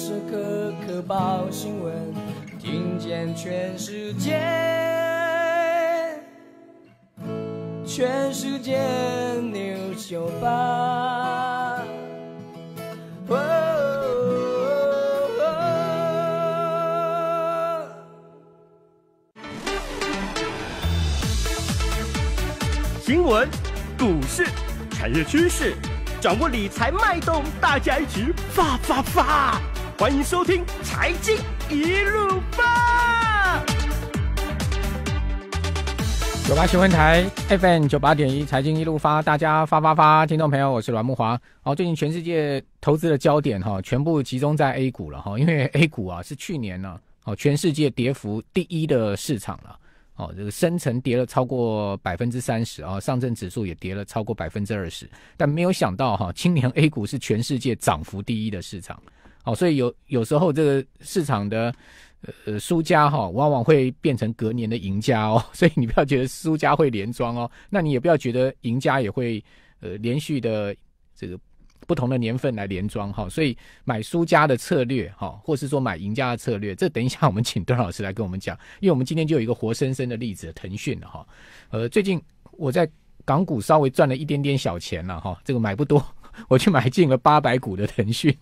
时刻刻报新闻，听见全世界，全世界牛球秀吧！新闻、股市、产业趋势，掌握理财脉动，大家一起发发发！欢迎收听《财经一路发》，九八新闻台 FM 九八点一《财经一路发》，大家发发发，听众朋友，我是阮木华。哦，最近全世界投资的焦点哈，全部集中在 A 股了哈，因为 A 股啊是去年呢哦，全世界跌幅第一的市场了哦，这个深层跌了超过百分之三十啊，上证指数也跌了超过百分之二十，但没有想到哈，今年 A 股是全世界涨幅第一的市场。好，所以有有时候这个市场的呃输家哈，往往会变成隔年的赢家哦，所以你不要觉得输家会连庄哦，那你也不要觉得赢家也会呃连续的这个不同的年份来连庄哈，所以买输家的策略哈，或是说买赢家的策略，这等一下我们请段老师来跟我们讲，因为我们今天就有一个活生生的例子，腾讯的哈，呃最近我在港股稍微赚了一点点小钱了哈，这个买不多，我去买进了八百股的腾讯。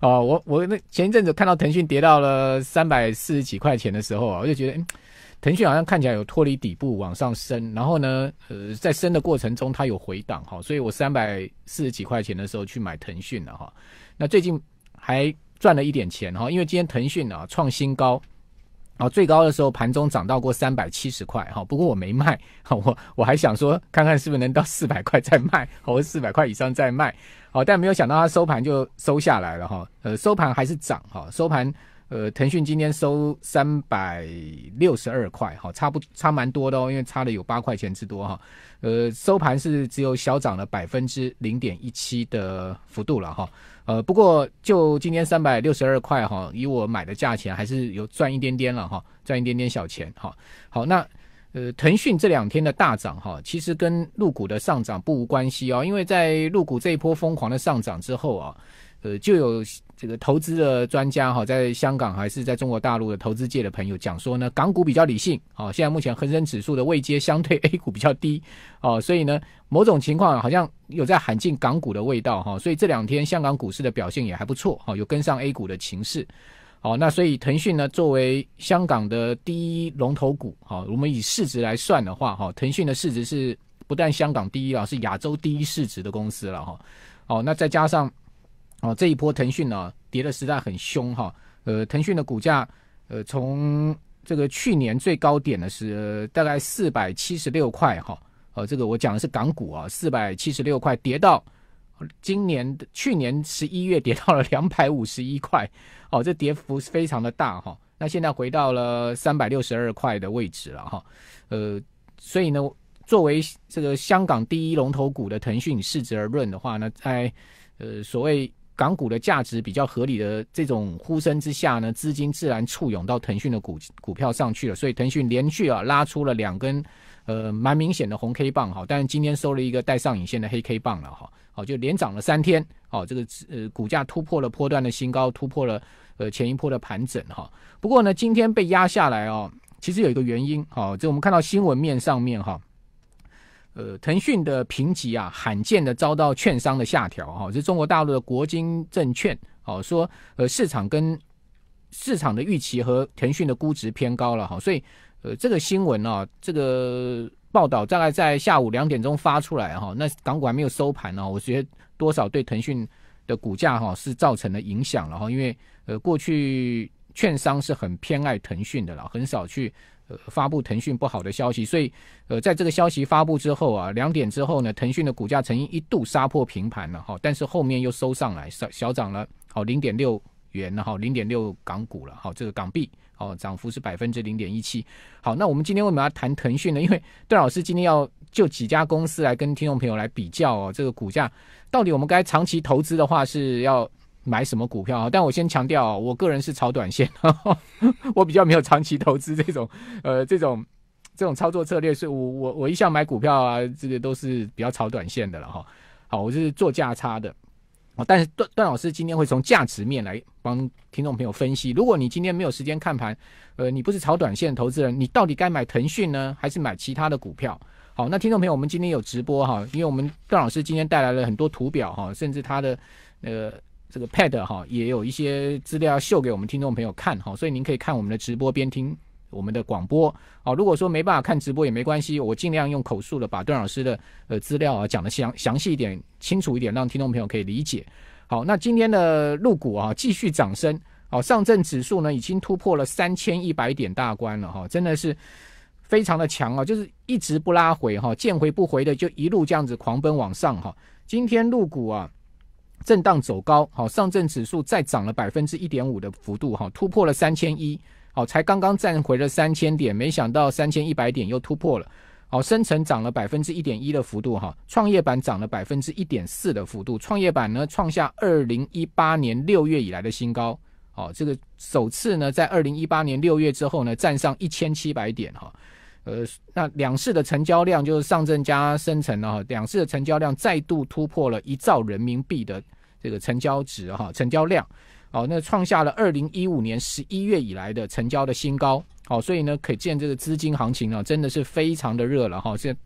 哦，我我那前一阵子看到腾讯跌到了三百四十几块钱的时候啊，我就觉得，嗯，腾讯好像看起来有脱离底部往上升。然后呢，呃，在升的过程中它有回档哈，所以我三百四十几块钱的时候去买腾讯了哈。那最近还赚了一点钱哈，因为今天腾讯啊创新高。啊，最高的时候盘中涨到过三百七十块哈，不过我没卖，我我还想说看看是不是能到 四百块再卖，或者四百块以上再卖，好，但没有想到它收盘就收下来了哈。呃，收盘还是涨哈，收盘呃，腾讯今天收三百六十二块哈，差不差蛮多的哦，因为差了有八块钱之多哈。呃，收盘是只有小涨了百分之零点一七的幅度了哈。呃，不过就今天三百六十二块哈，以我买的价钱还是有赚一点点了哈，赚一点点小钱哈。好，那呃，腾讯这两天的大涨哈，其实跟入股的上涨不无关系哦，因为在入股这一波疯狂的上涨之后啊。呃，就有这个投资的专家哈，在香港还是在中国大陆的投资界的朋友讲说呢，港股比较理性啊，现在目前恒生指数的位阶相对 A 股比较低哦，所以呢，某种情况好像有在喊进港股的味道哈，所以这两天香港股市的表现也还不错哈，有跟上 A 股的情势哦。那所以腾讯呢，作为香港的第一龙头股哈，我们以市值来算的话哈，腾讯的市值是不但香港第一啊，是亚洲第一市值的公司了哈。哦，那再加上。哦，这一波腾讯呢跌的实在很凶哈，呃，腾讯的股价呃从这个去年最高点的是大概四百七十六块哈，哦，这个我讲的是港股啊，四百七十六块跌到今年去年十一月跌到了两百五十一块，哦，这跌幅是非常的大哈，那现在回到了三百六十二块的位置了哈，呃，所以呢，作为这个香港第一龙头股的腾讯市值而论的话呢，在呃所谓。港股的价值比较合理的这种呼声之下呢，资金自然簇涌到腾讯的股股票上去了，所以腾讯连续啊拉出了两根呃蛮明显的红 K 棒哈，但是今天收了一个带上影线的黑 K 棒了哈，好就连涨了三天好这个呃股价突破了波段的新高，突破了呃前一波的盘整哈，不过呢今天被压下来哦，其实有一个原因哈，就我们看到新闻面上面哈。呃，腾讯的评级啊，罕见的遭到券商的下调哈。这是中国大陆的国金证券，哦，说，呃，市场跟市场的预期和腾讯的估值偏高了哈。所以，呃，这个新闻呢，这个报道大概在下午两点钟发出来哈。那港股还没有收盘呢，我觉得多少对腾讯的股价哈是造成了影响了哈。因为呃，过去券商是很偏爱腾讯的了，很少去。呃，发布腾讯不好的消息，所以呃，在这个消息发布之后啊，两点之后呢，腾讯的股价曾经一度杀破平盘了哈，但是后面又收上来，小小涨了，好零点六元然后零点六港股了，好这个港币，哦涨幅是百分之零点一七，好，那我们今天为什么要谈腾讯呢？因为段老师今天要就几家公司来跟听众朋友来比较哦，这个股价到底我们该长期投资的话是要。买什么股票啊？但我先强调，我个人是炒短线，我比较没有长期投资这种，呃，这种这种操作策略。是我我我一向买股票啊，这个都是比较炒短线的了哈。好，我是做价差的。但是段段老师今天会从价值面来帮听众朋友分析。如果你今天没有时间看盘，呃，你不是炒短线投资人，你到底该买腾讯呢，还是买其他的股票？好，那听众朋友，我们今天有直播哈，因为我们段老师今天带来了很多图表哈，甚至他的那个。这个 pad 哈也有一些资料秀给我们听众朋友看哈，所以您可以看我们的直播边听我们的广播哦。如果说没办法看直播也没关系，我尽量用口述的把段老师的呃资料啊讲的详详细一点、清楚一点，让听众朋友可以理解。好，那今天的入股啊，继续涨升哦。上证指数呢已经突破了三千一百点大关了哈，真的是非常的强啊，就是一直不拉回哈，见回不回的就一路这样子狂奔往上哈。今天入股啊。震荡走高，好，上证指数再涨了百分之一点五的幅度，哈，突破了三千一，好，才刚刚站回了三千点，没想到三千一百点又突破了，好，深成涨了百分之一点一的幅度，哈，创业板涨了百分之一点四的幅度，创业板呢创下二零一八年六月以来的新高，哦，这个首次呢在二零一八年六月之后呢站上一千七百点，哈。呃，那两市的成交量就是上证加深成了。哈，两市的成交量再度突破了一兆人民币的这个成交值，哈，成交量，哦，那创下了二零一五年十一月以来的成交的新高，哦，所以呢，可见这个资金行情啊，真的是非常的热了，哈，现在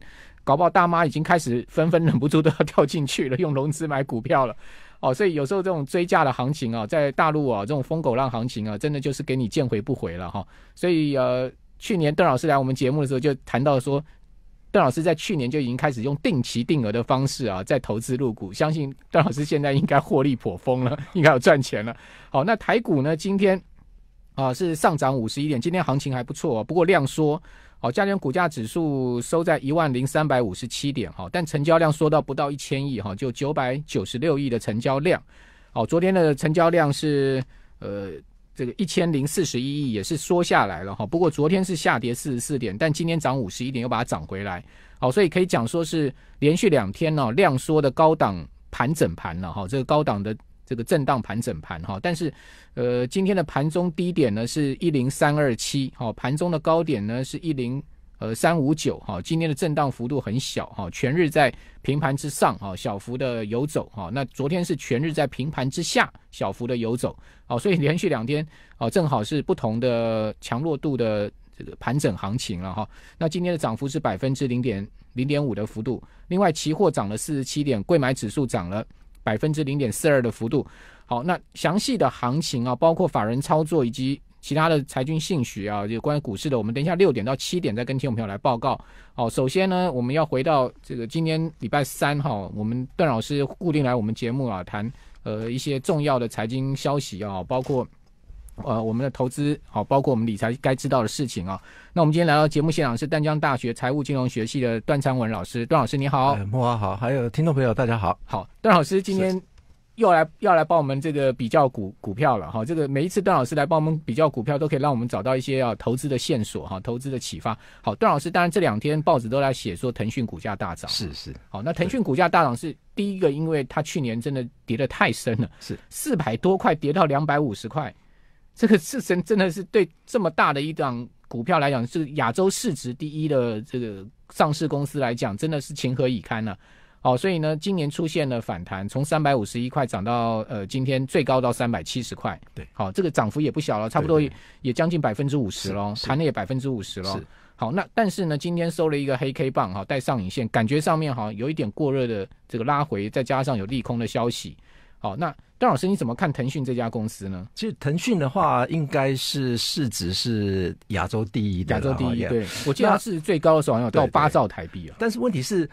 搞不好大妈已经开始纷纷忍不住都要跳进去了，用融资买股票了，哦，所以有时候这种追价的行情啊，在大陆啊，这种疯狗浪行情啊，真的就是给你见回不回了，哈，所以呃。去年邓老师来我们节目的时候就谈到说，邓老师在去年就已经开始用定期定额的方式啊，在投资入股。相信邓老师现在应该获利颇丰了，应该有赚钱了。好，那台股呢？今天啊是上涨五十一点，今天行情还不错啊。不过量缩，好，加权股价指数收在一万零三百五十七点，好，但成交量缩到不到一千亿，哈，就九百九十六亿的成交量。好，昨天的成交量是呃。这个一千零四十一亿也是缩下来了哈，不过昨天是下跌四十四点，但今天涨五十一点，又把它涨回来。好，所以可以讲说是连续两天呢量缩的高档盘整盘了哈，这个高档的这个震荡盘整盘哈。但是，呃，今天的盘中低点呢是一零三二七，好，盘中的高点呢是一零。呃，三五九哈，今天的震荡幅度很小哈，全日在平盘之上哈，小幅的游走哈。那昨天是全日在平盘之下，小幅的游走好，所以连续两天哦，正好是不同的强弱度的盘整行情了哈。那今天的涨幅是百分之零点零点五的幅度，另外期货涨了四十七点，贵买指数涨了百分之零点四二的幅度。好，那详细的行情啊，包括法人操作以及。其他的财经信息啊，就关于股市的，我们等一下六点到七点再跟听众朋友来报告。好，首先呢，我们要回到这个今天礼拜三哈，我们段老师固定来我们节目啊，谈呃一些重要的财经消息啊，包括呃我们的投资，好，包括我们理财该知道的事情啊。那我们今天来到节目现场是淡江大学财务金融学系的段昌文老师，段老师你好。哎，木华好，还有听众朋友大家好。好，段老师今天。又来，要来帮我们这个比较股股票了哈。这个每一次段老师来帮我们比较股票，都可以让我们找到一些要投资的线索哈，投资的启发。好，段老师，当然这两天报纸都在写说腾讯股价大涨。是是。好，那腾讯股价大涨是第一个，因为它去年真的跌的太深了，是四百多块跌到两百五十块，这个是真真的是对这么大的一档股票来讲，是亚洲市值第一的这个上市公司来讲，真的是情何以堪呢？哦，所以呢，今年出现了反弹，从三百五十一块涨到呃，今天最高到三百七十块。对，好，这个涨幅也不小了，差不多也将近百分之五十喽，弹了也百分之五十喽。好，那但是呢，今天收了一个黑 K 棒哈，带上影线，感觉上面好像有一点过热的这个拉回，再加上有利空的消息。好，那段老师你怎么看腾讯这家公司呢？其实腾讯的话，应该是市值是亚洲第一，亚洲第一。对，我记得它市值最高的时候好像有到八兆台币啊。但是问题是。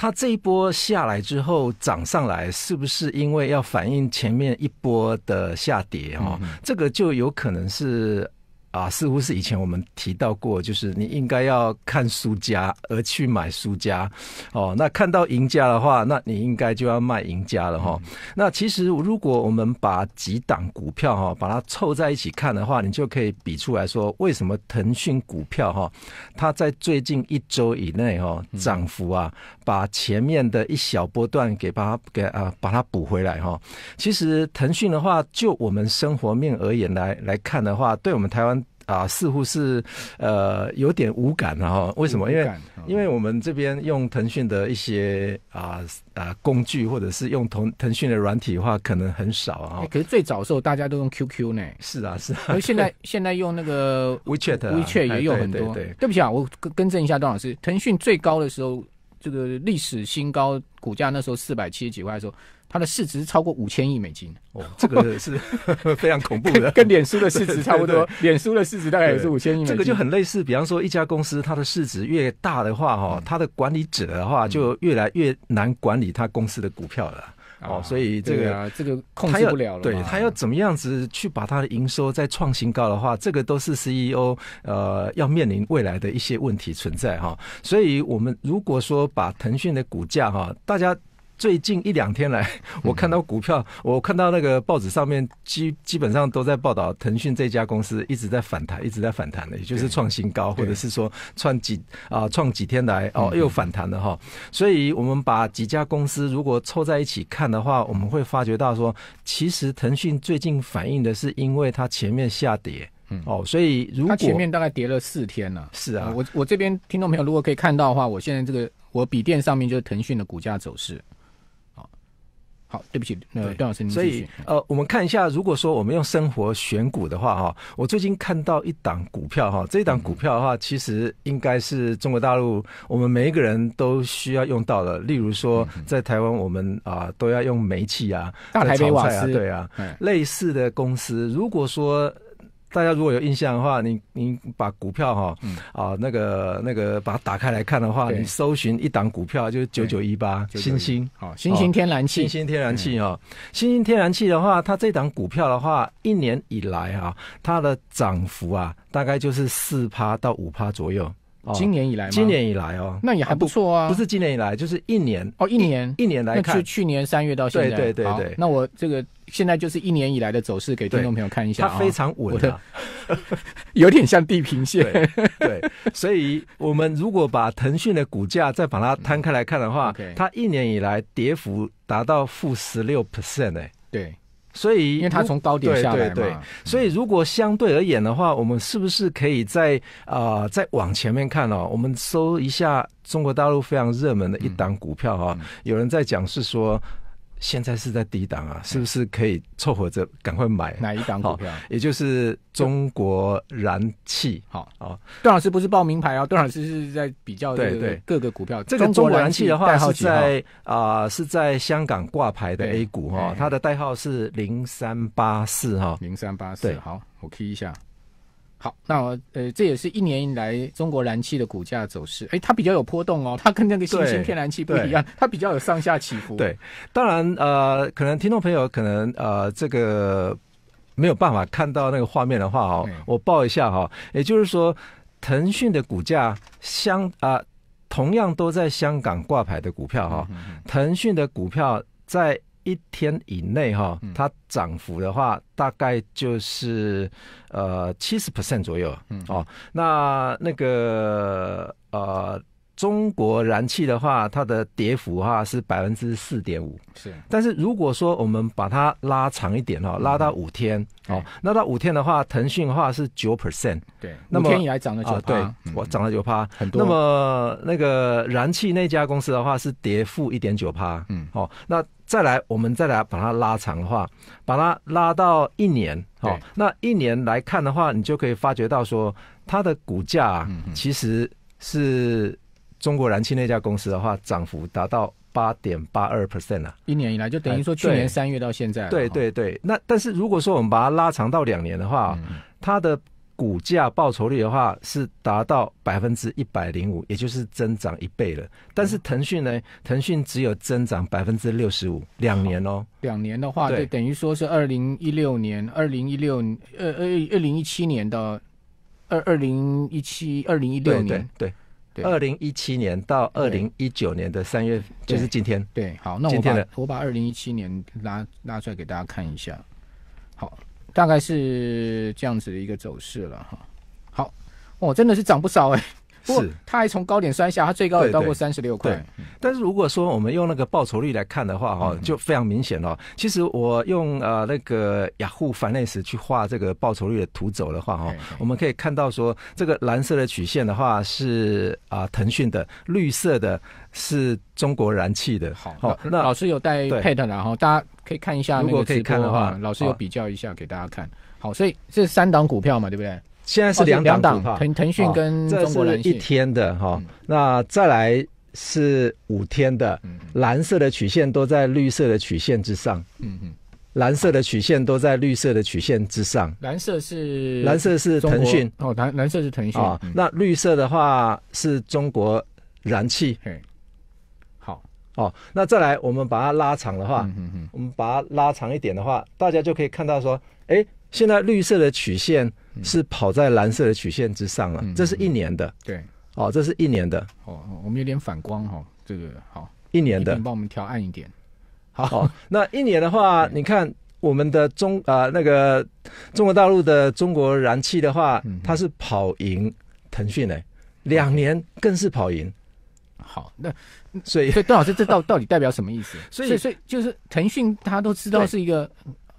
它这一波下来之后涨上来，是不是因为要反映前面一波的下跌？哈，这个就有可能是。啊，似乎是以前我们提到过，就是你应该要看输家而去买输家，哦，那看到赢家的话，那你应该就要卖赢家了哈。那其实如果我们把几档股票哈，把它凑在一起看的话，你就可以比出来说，为什么腾讯股票哈，它在最近一周以内哈，涨幅啊，把前面的一小波段给把它给啊把它补回来哈。其实腾讯的话，就我们生活面而言来来看的话，对我们台湾。啊，似乎是呃有点无感啊，为什么？因为因为我们这边用腾讯的一些啊啊工具，或者是用腾腾讯的软体的话，可能很少啊。可是最早的时候，大家都用 QQ 呢。是啊，是。啊。而现在现在用那个 WeChat，WeChat 也有很多。对不起啊，我更更正一下，段老师，腾讯最高的时候，这个历史新高股价那时候四百七十几块的时候。它的市值超过五千亿美金，哦，这个是 非常恐怖的，跟脸书的市值差不多。脸书的市值大概也是五千亿。这个就很类似，比方说一家公司，它的市值越大的话，哈，它的管理者的话就越来越难管理它公司的股票了。哦，所以这个这个控制不了了。对，他要怎么样子去把它的营收再创新高的话，这个都是 C E O 呃要面临未来的一些问题存在哈。所以我们如果说把腾讯的股价哈，大家。最近一两天来，我看到股票，我看到那个报纸上面基基本上都在报道腾讯这家公司一直在反弹，一直在反弹的，也就是创新高，或者是说创几啊创几天来哦又反弹了哈。所以我们把几家公司如果凑在一起看的话，我们会发觉到说，其实腾讯最近反映的是因为它前面下跌，嗯哦，所以如果它前面大概跌了四天了，是啊，我我这边听众朋友如果可以看到的话，我现在这个我笔电上面就是腾讯的股价走势。好，对不起，那段老师，所以呃，我们看一下，如果说我们用生活选股的话，哈，我最近看到一档股票，哈，这一档股票的话，其实应该是中国大陆我们每一个人都需要用到的，例如说在台湾我们啊都要用煤气啊，大台北瓦斯，对啊，类似的公司，如果说。大家如果有印象的话，你你把股票哈啊那个那个把它打开来看的话，你搜寻一档股票就是九九一八，星星好，星星天然气，星星天然气哦，星星天然气的话，它这档股票的话，一年以来哈，它的涨幅啊，大概就是四趴到五趴左右。今年以来，今年以来哦，那也还不错啊。不是今年以来，就是一年哦，一年一年来看，就去年三月到现在。对对对对，那我这个现在就是一年以来的走势，给听众朋友看一下，它非常稳，有点像地平线。对，所以我们如果把腾讯的股价再把它摊开来看的话，它一年以来跌幅达到负十六 percent 哎，对。所以，因为它从高点下来嘛，对，所以如果相对而言的话，我们是不是可以再啊，再往前面看哦？我们搜一下中国大陆非常热门的一档股票啊，有人在讲是说。现在是在低档啊，是不是可以凑合着赶快买？哪一档股票？也就是中国燃气。好，哦，段老师不是报名牌啊，段老师是在比较对对各个股票。这个中国燃气的话是在啊，是在香港挂牌的 A 股哈，它的代号是零三八四哈。零三八四，好，我 key 一下。好，那呃，这也是一年以来中国燃气的股价走势。哎，它比较有波动哦，它跟那个新兴天然气不一样，它比较有上下起伏。对，当然呃，可能听众朋友可能呃这个没有办法看到那个画面的话哦，我报一下哈。也就是说，腾讯的股价相啊，同样都在香港挂牌的股票哈，腾讯的股票在。一天以内哈，它涨幅的话大概就是呃七十 percent 左右，嗯，哦，那那个呃。中国燃气的话，它的跌幅哈是百分之四点五。是，但是如果说我们把它拉长一点哈，拉到五天，哦，拉到五天的话，腾讯的话是九 percent。对，五天也还涨了九趴。对，我涨了九趴。很多。那么那个燃气那家公司的话是跌幅一点九趴。嗯，哦，那再来我们再来把它拉长的话，把它拉到一年。哦，那一年来看的话，你就可以发觉到说它的股价其实是。中国燃气那家公司的话，涨幅达到八点八二 percent 了。一年以来，就等于说去年三月到现在。对对对，那但是如果说我们把它拉长到两年的话，它的股价报酬率的话是达到百分之一百零五，也就是增长一倍了。但是腾讯呢，腾讯只有增长百分之六十五，两年哦。两年的话，就等于说是二零一六年、二零一六、二二二零一七年的二二零一七、二零一六年。对。二零一七年到二零一九年的三月，就是今天。对，好，那我把我把二零一七年拉拉出来给大家看一下。好，大概是这样子的一个走势了哈。好，哦，真的是涨不少哎。是，它还从高点摔下，它最高也到过三十六块。但是如果说我们用那个报酬率来看的话，哈，就非常明显了。其实我用呃那个雅虎 Finance 去画这个报酬率的图走的话，哈，我们可以看到说，这个蓝色的曲线的话是啊腾讯的，绿色的是中国燃气的。好，那老师有带 Pad 的哈，大家可以看一下。如果可以看的话，老师有比较一下给大家看。好，所以这三档股票嘛，对不对？现在是两两档，腾腾讯跟中这人一天的哈。那再来是五天的，蓝色的曲线都在绿色的曲线之上。嗯嗯，蓝色的曲线都在绿色的曲线之上。蓝色是蓝色是腾讯哦，蓝蓝色是腾讯啊。那绿色的话是中国燃气。好哦。那再来我们把它拉长的话，嗯嗯，我们把它拉长一点的话，大家就可以看到说，哎，现在绿色的曲线。是跑在蓝色的曲线之上了，这是一年的。对，哦，这是一年的。哦，我们有点反光哈，这个好，一年的。帮我们调暗一点。好，那一年的话，你看我们的中啊那个中国大陆的中国燃气的话，它是跑赢腾讯的，两年更是跑赢。好，那所以，所以，段老师，这到到底代表什么意思？所以，所以就是腾讯，他都知道是一个。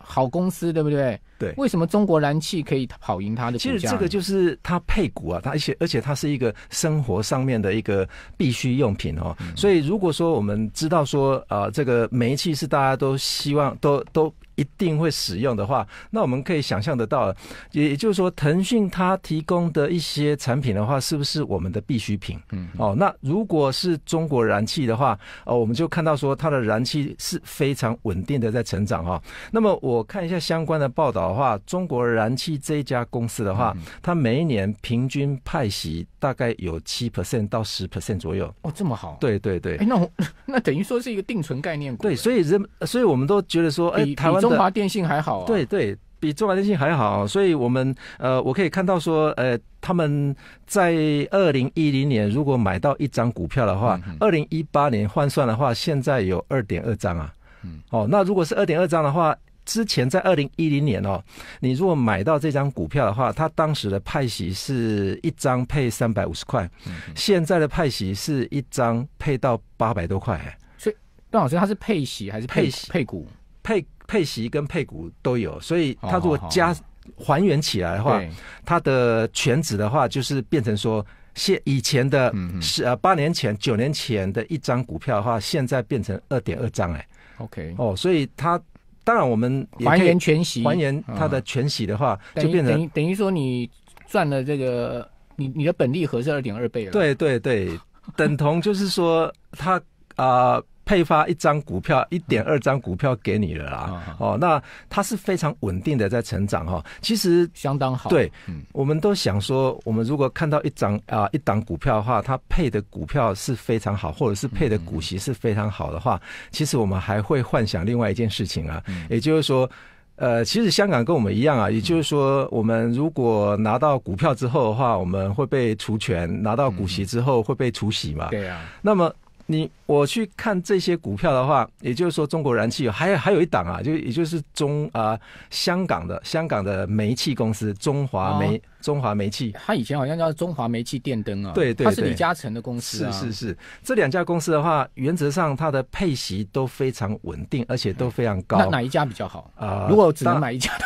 好公司对不对？对，为什么中国燃气可以跑赢它的？其实这个就是它配股啊，它而且而且它是一个生活上面的一个必需用品哦。所以如果说我们知道说啊，这个煤气是大家都希望都都。一定会使用的话，那我们可以想象得到，也也就是说，腾讯它提供的一些产品的话，是不是我们的必需品？嗯，哦，那如果是中国燃气的话，哦，我们就看到说它的燃气是非常稳定的在成长哈，那么我看一下相关的报道的话，中国燃气这一家公司的话，它每一年平均派息大概有七 percent 到十 percent 左右。哦，这么好。对对对。那 那等于说是一个定存概念股。对，所以人，所以我们都觉得说，哎，台湾。中华电信还好，对对，比中华电信还好，所以我们呃，我可以看到说，呃，他们在二零一零年如果买到一张股票的话，二零一八年换算的话，现在有二点二张啊。嗯，哦，那如果是二点二张的话，之前在二零一零年哦，你如果买到这张股票的话，它当时的派息是一张配三百五十块，现在的派息是一张配到八百多块。哎，所以段老师，它是配息还是配配股配？配息跟配股都有，所以它如果加还原起来的话，它的全值的话就是变成说，现以前的是呃八年前九年前的一张股票的话，现在变成二点二张哎。OK，哦，所以它当然我们还原全息，还原它的全息的话，就变成等于说你赚了这个你你的本利和是二点二倍了。对对对，等同就是说它啊。配发一张股票，一点二张股票给你了啦。哦，那它是非常稳定的在成长哈。其实相当好。对，我们都想说，我们如果看到一张啊一档股票的话，它配的股票是非常好，或者是配的股息是非常好的话，其实我们还会幻想另外一件事情啊，也就是说，呃，其实香港跟我们一样啊，也就是说，我们如果拿到股票之后的话，我们会被除权；拿到股息之后会被除息嘛。对啊。那么。你我去看这些股票的话，也就是说，中国燃气还还有一档啊，就也就是中啊香港的香港的煤气公司中华煤中华煤气，它以前好像叫中华煤气电灯啊，对对，它是李嘉诚的公司。是是是，这两家公司的话，原则上它的配息都非常稳定，而且都非常高。哪一家比较好啊？如果只能买一家，的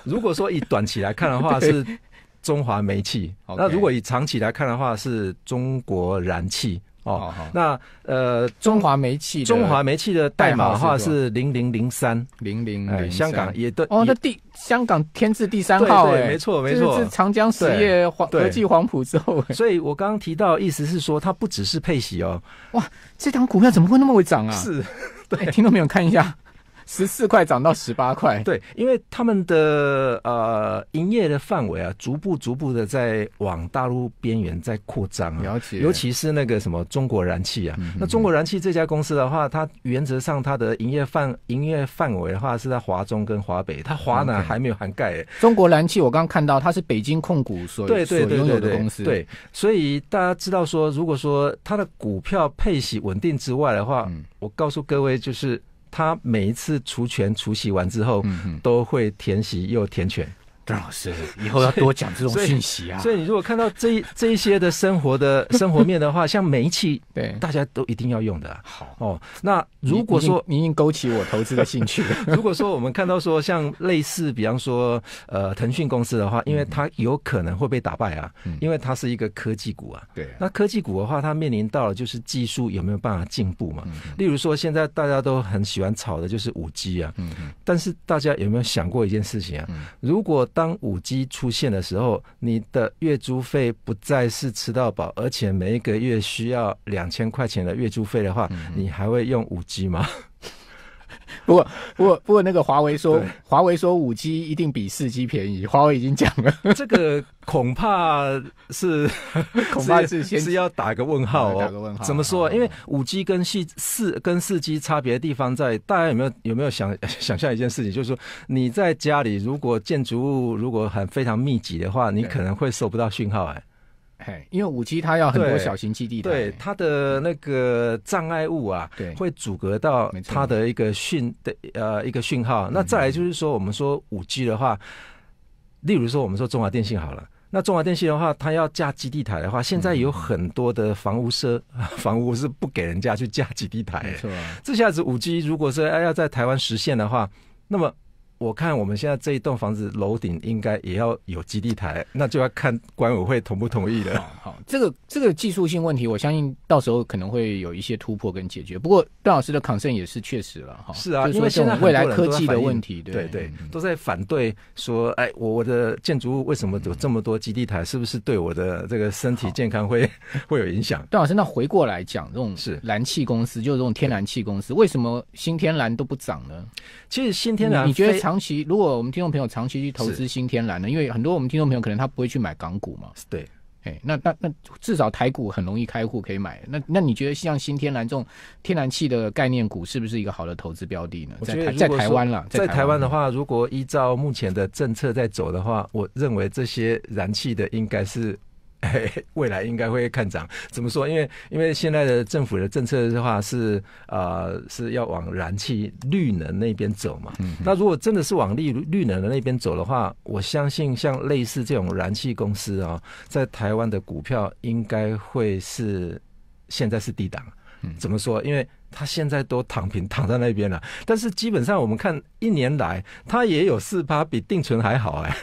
如果说以短期来看的话 是中华煤气，那如果以长期来看的话是中国燃气。哦，那呃，中华煤气，中华煤气的代码的话是零零零三零零零，香港也对，哦，那第香港天字第三号，哎，没错没错，这是长江实业黄，国际黄埔之后，所以我刚刚提到，意思是说它不只是配息哦，哇，这档股票怎么会那么会涨啊？是，对，听到没有？看一下。十四块涨到十八块，对，因为他们的呃营业的范围啊，逐步逐步的在往大陆边缘在扩张啊，尤其是那个什么中国燃气啊，那中国燃气这家公司的话，它原则上它的营业范营业范围的话是在华中跟华北，它华南还没有涵盖。中国燃气我刚看到它是北京控股所对拥有的公司，对，所以大家知道说，如果说它的股票配息稳定之外的话，我告诉各位就是。他每一次除醛除洗完之后，都会填洗又填醛。邓老师，以后要多讲这种讯息啊！所以你如果看到这这一些的生活的 生活面的话，像煤气，对，大家都一定要用的。好哦，那如果说已明勾起我投资的兴趣，如果说我们看到说像类似，比方说，呃，腾讯公司的话，因为它有可能会被打败啊，因为它是一个科技股啊。对，那科技股的话，它面临到了就是技术有没有办法进步嘛？例如说，现在大家都很喜欢炒的就是五 G 啊。嗯但是大家有没有想过一件事情啊？如果当五 G 出现的时候，你的月租费不再是吃到饱，而且每一个月需要两千块钱的月租费的话，你还会用五 G 吗？不过，不过，不过，那个华为说，华为说五 G 一定比四 G 便宜。华为已经讲了，这个恐怕是 恐怕是是要打个问号哦。打个问号，怎么说？因为五 G 跟四四跟四 G 差别的地方在，大家有没有有没有想想象一件事情？就是说你在家里，如果建筑物如果很非常密集的话，你可能会收不到讯号哎。因为五 G 它要很多小型基地台，对它的那个障碍物啊，对会阻隔到它的一个讯的呃一个讯号。那再来就是说，我们说五 G 的话，例如说我们说中华电信好了，那中华电信的话，它要架基地台的话，现在有很多的房屋社 房屋是不给人家去架基地台，没错。这下子五 G 如果说哎要在台湾实现的话，那么。我看我们现在这一栋房子楼顶应该也要有基地台，那就要看管委会同不同意了。好，这个这个技术性问题，我相信到时候可能会有一些突破跟解决。不过段老师的 concern 也是确实了哈。是啊，因为现在未来科技的问题，对对，都在反对说，哎，我我的建筑物为什么有这么多基地台？是不是对我的这个身体健康会 会有影响？段老师，那回过来讲，这种是燃气公司，就是这种天然气公司，为什么新天蓝都不涨呢？其实新天蓝你觉得？长期，如果我们听众朋友长期去投资新天然呢？因为很多我们听众朋友可能他不会去买港股嘛。对，哎，那那那至少台股很容易开户可以买。那那你觉得像新天然这种天然气的概念股，是不是一个好的投资标的呢？在在台湾了，在台湾的话，如果依照目前的政策在走的话，我认为这些燃气的应该是。未来应该会看涨，怎么说？因为因为现在的政府的政策的话是啊是要往燃气、绿能那边走嘛。嗯、那如果真的是往绿绿能的那边走的话，我相信像类似这种燃气公司啊，在台湾的股票应该会是现在是低档。怎么说？因为他现在都躺平躺在那边了。但是基本上我们看一年来，他也有四趴，比定存还好哎。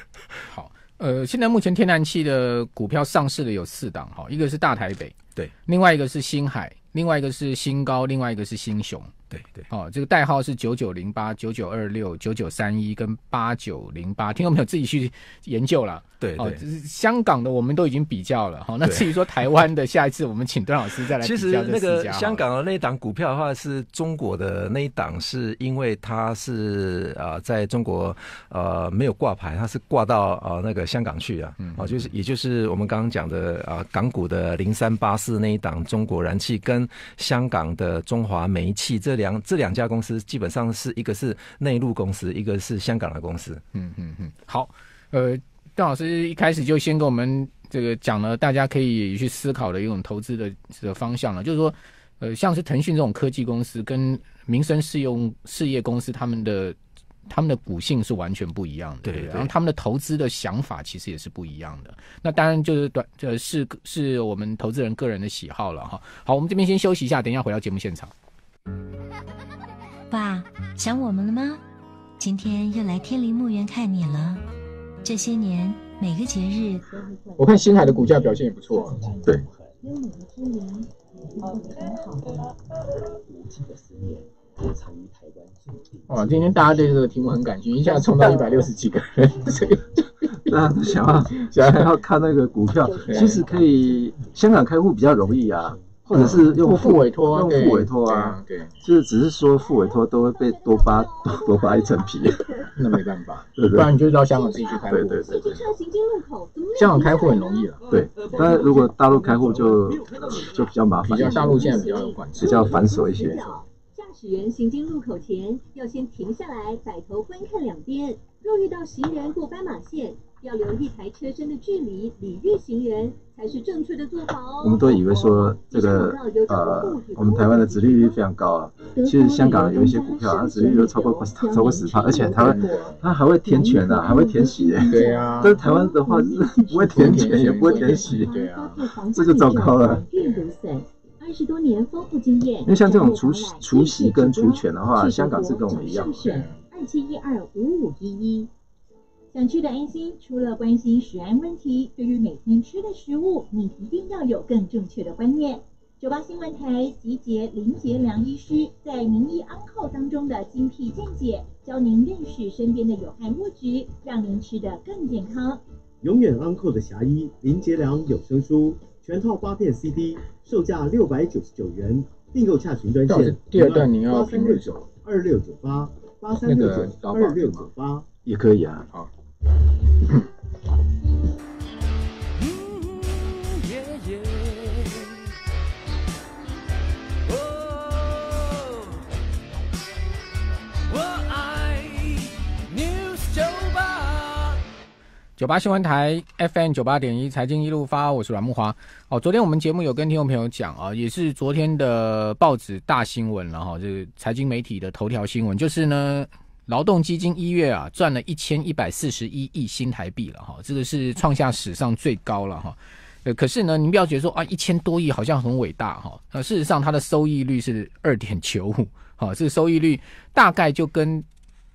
好。呃，现在目前天然气的股票上市的有四档哈，一个是大台北，对，另外一个是新海，另外一个是新高，另外一个是新雄。对对哦，这个代号是九九零八、九九二六、九九三一跟八九零八，听到没有？自己去研究了。对哦，香港的我们都已经比较了。好，那至于说台湾的，下一次我们请段老师再来。其实那个香港的那档股票的话，是中国的那一档，是因为它是啊，在中国呃没有挂牌，它是挂到呃那个香港去啊。哦，就是也就是我们刚刚讲的啊，港股的零三八四那一档中国燃气跟香港的中华煤气这里。两这两家公司基本上是一个是内陆公司，一个是香港的公司。嗯嗯嗯，好，呃，邓老师一开始就先跟我们这个讲了，大家可以去思考的一种投资的的方向了。就是说，呃，像是腾讯这种科技公司跟民生适用事业公司，他们的他们的股性是完全不一样的。对，然后他们的投资的想法其实也是不一样的。那当然就是短呃是是我们投资人个人的喜好了哈。好，我们这边先休息一下，等一下回到节目现场。爸，想我们了吗？今天又来天林墓园看你了。这些年每个节日，我看星海的股价表现也不错啊。对。的今天大家对这个题目很感兴趣，一下冲到一百六十几个人。那想要想要看那个股票，其实可以香港开户比较容易啊。或者是用副委托，用副委托啊，对，就是只是说副委托都会被多扒 多扒一层皮，那没办法，不然你就到香港自己去开户，对对对。香港开户很容易了，对，但是如果大陆开户就就比较麻烦，比较大陆线比较有管制，比较繁琐一些。驾驶员行经路口前要先停下来，摆头观看两边，若遇到行人过斑马线。要留一台车身的距离礼遇行人才是正确的做法哦。我们都以为说这个呃，我们台湾的殖利率非常高啊。其实香港有一些股票啊，它殖利率超过超过十趴，而且它它还会填权的，还会填息。对啊，但是台湾的话是不会填权，也不会填息，对啊，这就糟糕了。二十多年富因为像这种除除息跟除权的话，香港是跟我们一样的。二七一二五五一一。想去的安心，除了关心食安问题，对于每天吃的食物，你一定要有更正确的观念。九八新闻台集结林杰良医师在名医安扣当中的精辟见解，教您认识身边的有害物质，让您吃得更健康。永远安扣的侠医林杰良有声书全套八片 CD，售价六百九十九元。订购洽询专线：八三六九二六九八八三六九二六九八。也可以啊，好。嗯，耶耶，我爱 News 酒新闻台 FM 九八点一，财经一路发，我是阮木华。哦，昨天我们节目有跟听众朋友讲啊，也是昨天的报纸大新闻了哈，就是财经媒体的头条新闻，就是呢。劳动基金一月啊赚了一千一百四十一亿新台币了哈，这个是创下史上最高了哈。呃，可是呢，您不要觉得说啊一千多亿好像很伟大哈。呃，事实上它的收益率是二点九，五，好，这个收益率大概就跟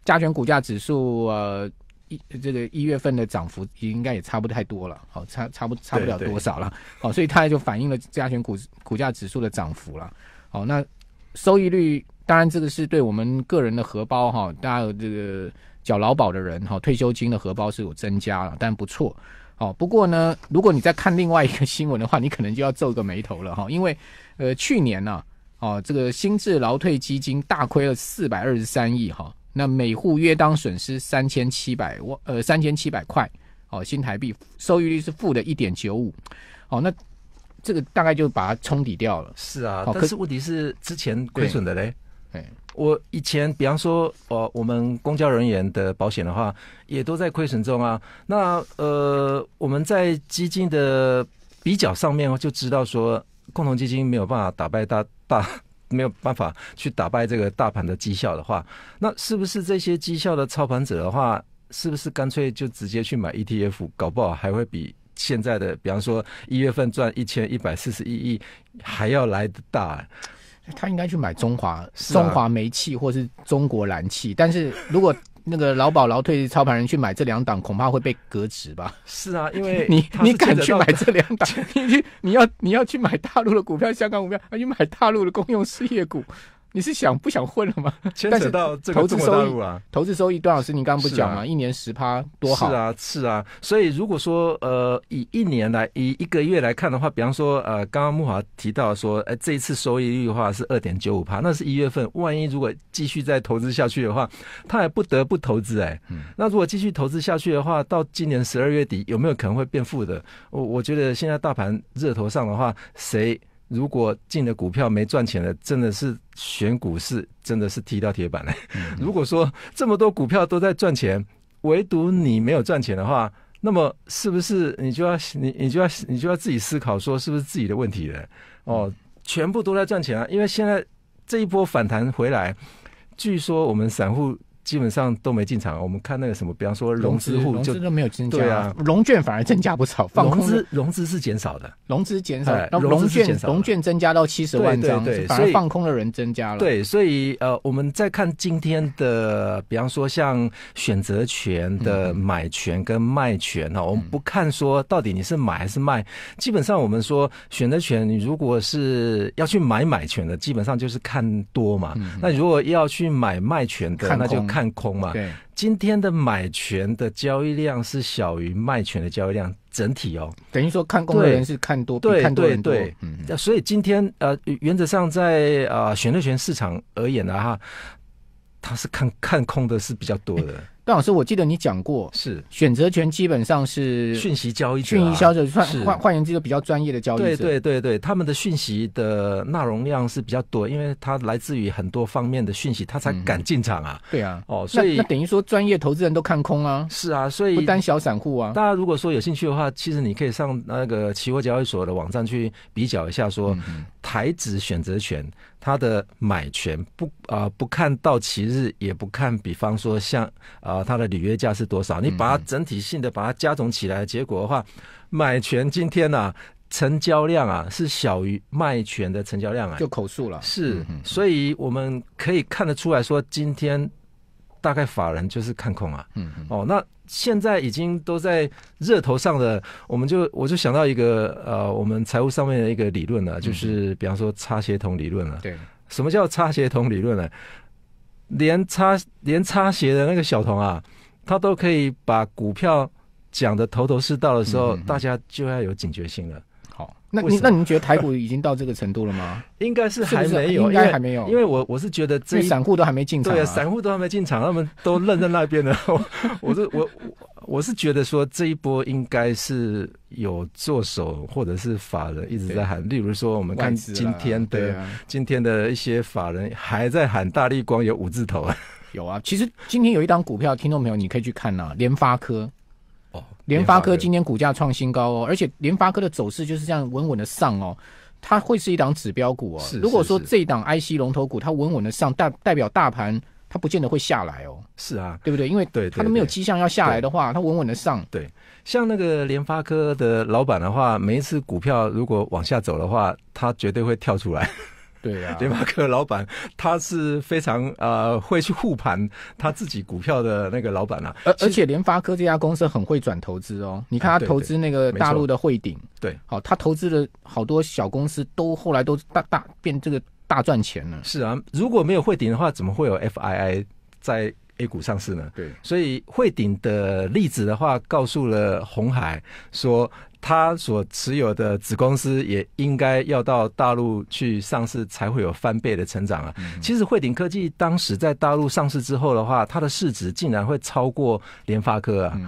加权股价指数呃一这个一月份的涨幅应该也差不太多了，好差差不差不了多少了，好，所以它就反映了加权股股价指数的涨幅了。好，那收益率。当然，这个是对我们个人的荷包哈，大家这个缴劳保的人哈，退休金的荷包是有增加了，但不错哦。不过呢，如果你再看另外一个新闻的话，你可能就要皱个眉头了哈，因为呃，去年呢，哦，这个新智劳退基金大亏了四百二十三亿哈，那每户约当损失三千七百万呃三千七百块哦新台币，收益率是负的一点九五哦，那这个大概就把它冲抵掉了。是啊，但是问题是之前亏损的嘞。我以前，比方说，呃，我们公交人员的保险的话，也都在亏损中啊。那呃，我们在基金的比较上面，就知道说，共同基金没有办法打败大大，没有办法去打败这个大盘的绩效的话，那是不是这些绩效的操盘者的话，是不是干脆就直接去买 ETF，搞不好还会比现在的，比方说一月份赚一千一百四十一亿还要来的大？他应该去买中华、中华煤气或是中国燃气，但是如果那个劳保、劳退操盘人去买这两档，恐怕会被革职吧？是啊，因为 你你敢去买这两档，你去你要你要去买大陆的股票、香港股票，还去买大陆的公用事业股。你是想不想混了吗？牵扯到这个投资收益啊，投资收益，段老师，你刚刚不讲吗？一年十趴多好是啊！是啊，所以如果说呃，以一年来以一个月来看的话，比方说呃，刚刚木华提到说，哎，这一次收益率的话是二点九五趴，那是一月份，万一如果继续再投资下去的话，他也不得不投资哎。嗯，那如果继续投资下去的话，到今年十二月底有没有可能会变负的？我我觉得现在大盘热头上的话，谁？如果进了股票没赚钱的，真的是选股是真的是踢到铁板了。如果说这么多股票都在赚钱，唯独你没有赚钱的话，那么是不是你就要你你就要你就要自己思考说是不是自己的问题了？哦，全部都在赚钱啊，因为现在这一波反弹回来，据说我们散户。基本上都没进场，我们看那个什么，比方说融资户就都没有增加，融券反而增加不少。融资融资是减少的，融资减少，那融券融券增加到七十万张，反而放空的人增加了。对，所以呃，我们再看今天的，比方说像选择权的买权跟卖权呢，我们不看说到底你是买还是卖，基本上我们说选择权你如果是要去买买权的，基本上就是看多嘛。那如果要去买卖权的，那就看。看空嘛，对，今天的买权的交易量是小于卖权的交易量整体哦，等于说看空的人是看多，对对对，嗯，所以今天呃，原则上在啊选择权市场而言的哈，他是看看空的是比较多的。段老师，我记得你讲过，是选择权基本上是讯息交易者，讯息交易者换换言之，就比较专业的交易者。对对对对，他们的讯息的纳容量是比较多，因为它来自于很多方面的讯息，他才敢进场啊。对啊，哦，所那那等于说专业投资人都看空啊。是啊，所以不单小散户啊。大家如果说有兴趣的话，其实你可以上那个期货交易所的网站去比较一下，说台指选择权它的买权不啊不看到期日，也不看，比方说像啊。啊，它的履约价是多少？你把它整体性的把它加总起来，结果的话，买权今天呢成交量啊是小于卖权的成交量啊，就口述了是。所以我们可以看得出来说，今天大概法人就是看空啊。嗯嗯。哦，那现在已经都在热头上的，我们就我就想到一个呃，我们财务上面的一个理论了，就是比方说差协同理论了。对。什么叫差协同理论呢？连擦连擦鞋的那个小童啊，他都可以把股票讲的头头是道的时候，大家就要有警觉性了。好，那你那您觉得台股已经到这个程度了吗？应该是还没有，应该还没有。因为我我是觉得，散户都还没进场，对啊，散户都还没进场，他们都愣在那边呢。我我我。我是觉得说这一波应该是有作手或者是法人一直在喊，例如说我们看今天的今天的一些法人还在喊大力光有五字头，有啊。其实今天有一档股票，听众朋友你可以去看啊，联发科。哦，联发科今天股价创新高哦，而且联发科的走势就是这样稳稳的上哦，它会是一档指标股哦。如果说这一档 IC 龙头股它稳稳的上，代代表大盘。它不见得会下来哦，是啊，对不对？因为对它都没有迹象要下来的话，它稳稳的上。对，像那个联发科的老板的话，每一次股票如果往下走的话，他绝对会跳出来。对呀，联发科老板他是非常呃会去护盘他自己股票的那个老板啊。而而且联发科这家公司很会转投资哦，你看他投资那个大陆的汇顶，对，好，他投资的好多小公司都后来都大大变这个。大赚钱呢？是啊，如果没有汇顶的话，怎么会有 FII 在 A 股上市呢？对，所以汇顶的例子的话，告诉了红海说，他所持有的子公司也应该要到大陆去上市，才会有翻倍的成长啊。其实汇顶科技当时在大陆上市之后的话，它的市值竟然会超过联发科啊，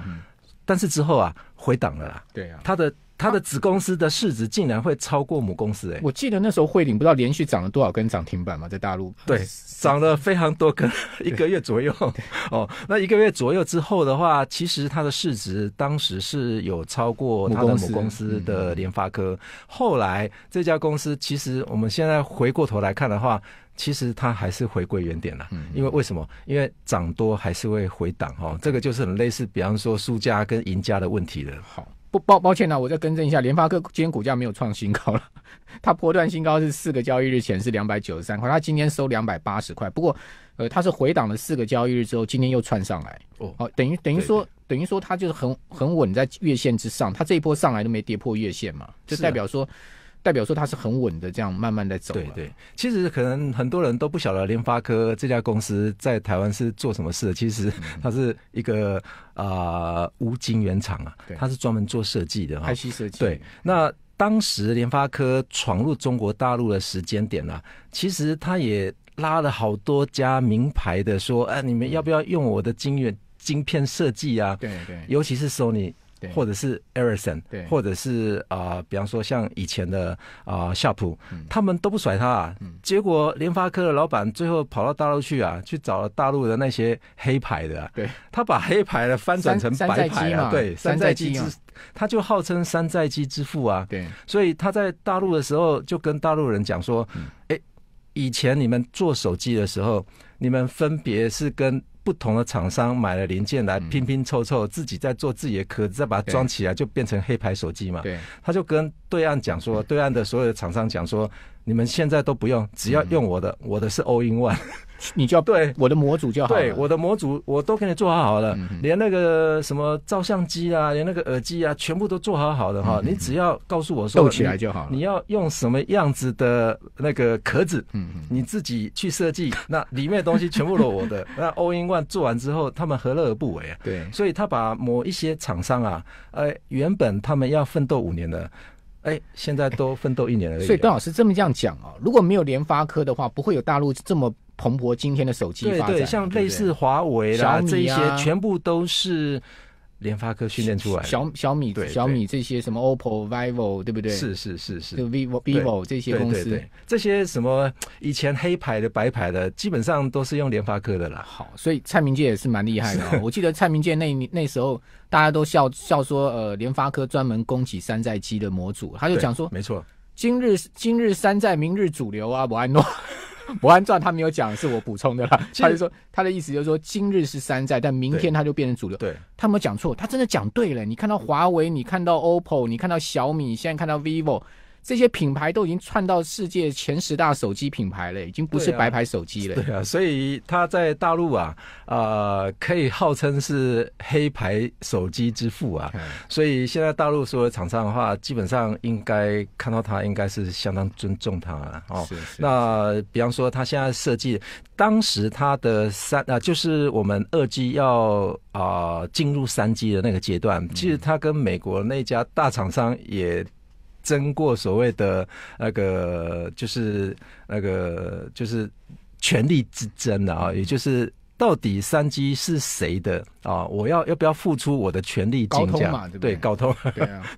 但是之后啊，回档了啊。对啊，它的。他的子公司的市值竟然会超过母公司哎！我记得那时候汇顶不知道连续涨了多少根涨停板嘛，在大陆对涨了非常多根，一个月左右 哦。那一个月左右之后的话，其实它的市值当时是有超过它的母公司的联发科。后来这家公司其实我们现在回过头来看的话，其实它还是回归原点了，因为为什么？因为涨多还是会回档哈，这个就是很类似，比方说输家跟赢家的问题的。好。不，抱抱歉呐，我再更正一下，联发科今天股价没有创新高了，它波段新高是四个交易日前是两百九十三块，它今天收两百八十块。不过，呃，它是回档了四个交易日之后，今天又窜上来，哦，等于等于说，等于说它就是很很稳在月线之上，它这一波上来都没跌破月线嘛，就代表说。代表说它是很稳的，这样慢慢在走。对对，其实可能很多人都不晓得联发科这家公司在台湾是做什么事。其实它是一个啊，无晶圆厂啊，它是专门做设计的。台系设计。对，那当时联发科闯入中国大陆的时间点呢，其实他也拉了好多家名牌的，说哎，你们要不要用我的晶圆晶片设计啊？对对，尤其是 Sony，或者是 e r i s o n 或者是啊，比方说像以前的啊夏普，他们都不甩他，啊。结果联发科的老板最后跑到大陆去啊，去找了大陆的那些黑牌的，对，他把黑牌的翻转成白牌啊，对，山寨机之，他就号称山寨机之父啊，对，所以他在大陆的时候就跟大陆人讲说，哎，以前你们做手机的时候，你们分别是跟。不同的厂商买了零件来拼拼凑凑，自己在做自己的壳，再把它装起来就变成黑牌手机嘛。对，他就跟对岸讲说，对岸的所有的厂商讲说，你们现在都不用，只要用我的，我的是 one。你就要对我的模组就好，对我的模组我都给你做好好了，连那个什么照相机啊，连那个耳机啊，全部都做好好了哈。你只要告诉我说，起来就好了。你要用什么样子的那个壳子，你自己去设计。那里面的东西全部都我的。那 All in One 做完之后，他们何乐而不为啊？对，所以他把某一些厂商啊，呃，原本他们要奋斗五年的，哎，现在都奋斗一年了。所以段老师这么样讲啊，如果没有联发科的话，不会有大陆这么。蓬勃今天的手机发展，像类似华为啦这一些，全部都是联发科训练出来。小小米、小米这些什么 OPPO、VIVO，对不对？是是是是，就 VIVO、VIVO 这些公司，这些什么以前黑牌的、白牌的，基本上都是用联发科的啦。好，所以蔡明介也是蛮厉害的。我记得蔡明介那那时候大家都笑笑说，呃，联发科专门攻给山寨机的模组，他就讲说，没错，今日今日山寨，明日主流啊，博安诺。《摩案传》他没有讲，是我补充的啦。他就说，他的意思就是说，今日是山寨，但明天它就变成主流。对，他没有讲错，他真的讲对了。你看到华为，你看到 OPPO，你看到小米，现在看到 vivo。这些品牌都已经窜到世界前十大手机品牌了，已经不是白牌手机了。对啊，所以他在大陆啊，呃，可以号称是黑牌手机之父啊。所以现在大陆所有厂商的话，基本上应该看到他，应该是相当尊重他了哦。是那比方说，他现在设计，当时他的三啊，就是我们二 G 要啊进入三 G 的那个阶段，其实他跟美国那家大厂商也。争过所谓的那个，就是那个，就是权力之争的啊，也就是到底三 G 是谁的啊？我要要不要付出我的权利？金价？对搞对？高通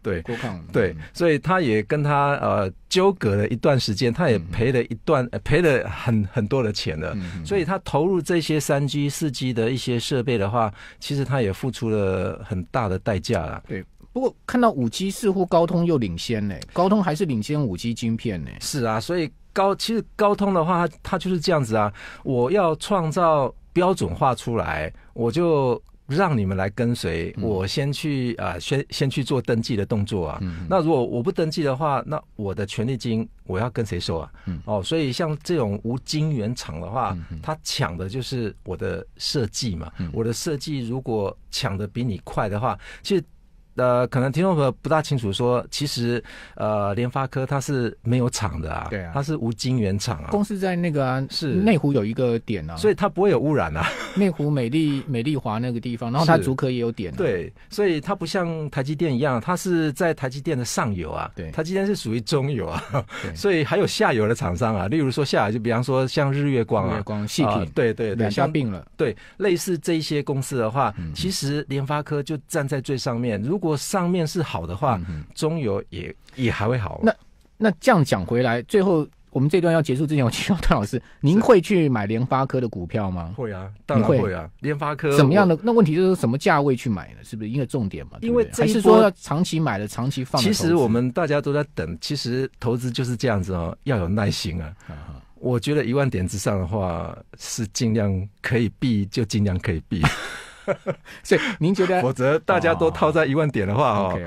对，对，所以他也跟他呃纠葛了一段时间，他也赔了一段，赔了很很多的钱了。所以他投入这些三 G、四 G 的一些设备的话，其实他也付出了很大的代价了。对。不过看到五 G 似乎高通又领先呢，高通还是领先五 G 晶片呢？是啊，所以高其实高通的话，它就是这样子啊。我要创造标准化出来，我就让你们来跟随，我先去啊，先先去做登记的动作啊。嗯。那如果我不登记的话，那我的权利金我要跟谁收啊？哦，所以像这种无晶圆厂的话，他抢的就是我的设计嘛。嗯。我的设计如果抢的比你快的话，其实。呃，可能听众朋友不大清楚，说其实呃，联发科它是没有厂的啊，对啊，它是无晶圆厂啊。公司在那个啊、是内湖有一个点啊，所以它不会有污染啊。内湖美丽 美丽华那个地方，然后它竹科也有点，对，所以它不像台积电一样，它是在台积电的上游啊，对，台积电是属于中游啊，所以还有下游的厂商啊，例如说下游，就比方说像日月光啊，日月光，啊，对对对，下病了，对，类似这一些公司的话，其实联发科就站在最上面，如如果上面是好的话，中游也也还会好。那那这样讲回来，最后我们这段要结束之前，我请教段老师，您会去买联发科的股票吗？会啊，当然会啊。联发科怎么样的？那问题就是什么价位去买呢？是不是？因为重点嘛，因为还是说要长期买的，长期放。其实我们大家都在等。其实投资就是这样子哦，要有耐心啊。我觉得一万点之上的话，是尽量可以避，就尽量可以避。所以，您觉得，否则大家都套在一万点的话，OK，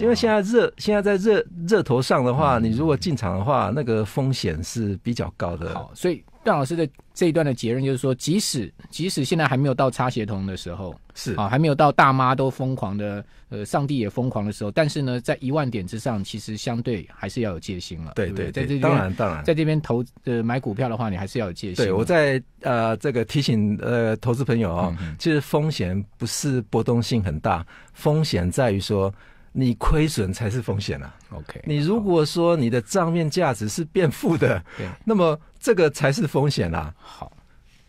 因为现在热，现在在热热头上的话，你如果进场的话，那个风险是比较高的。好，所以。段老师的这一段的结论就是说，即使即使现在还没有到插鞋同的时候，是啊，还没有到大妈都疯狂的，呃，上帝也疯狂的时候，但是呢，在一万点之上，其实相对还是要有戒心了。对对，在这边当然当然，在这边投呃买股票的话，你还是要有戒心。对我在呃这个提醒呃投资朋友啊，其实风险不是波动性很大，风险在于说你亏损才是风险啊。OK，你如果说你的账面价值是变负的，那么。这个才是风险啦！好，